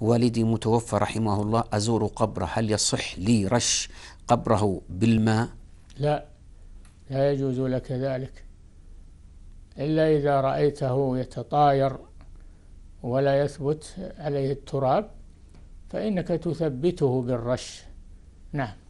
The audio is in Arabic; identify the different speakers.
Speaker 1: والدي متوفى رحمه الله أزور قبره هل يصح لي رش قبره بالماء
Speaker 2: لا لا يجوز لك ذلك إلا إذا رأيته يتطاير ولا يثبت عليه التراب فإنك تثبته بالرش نعم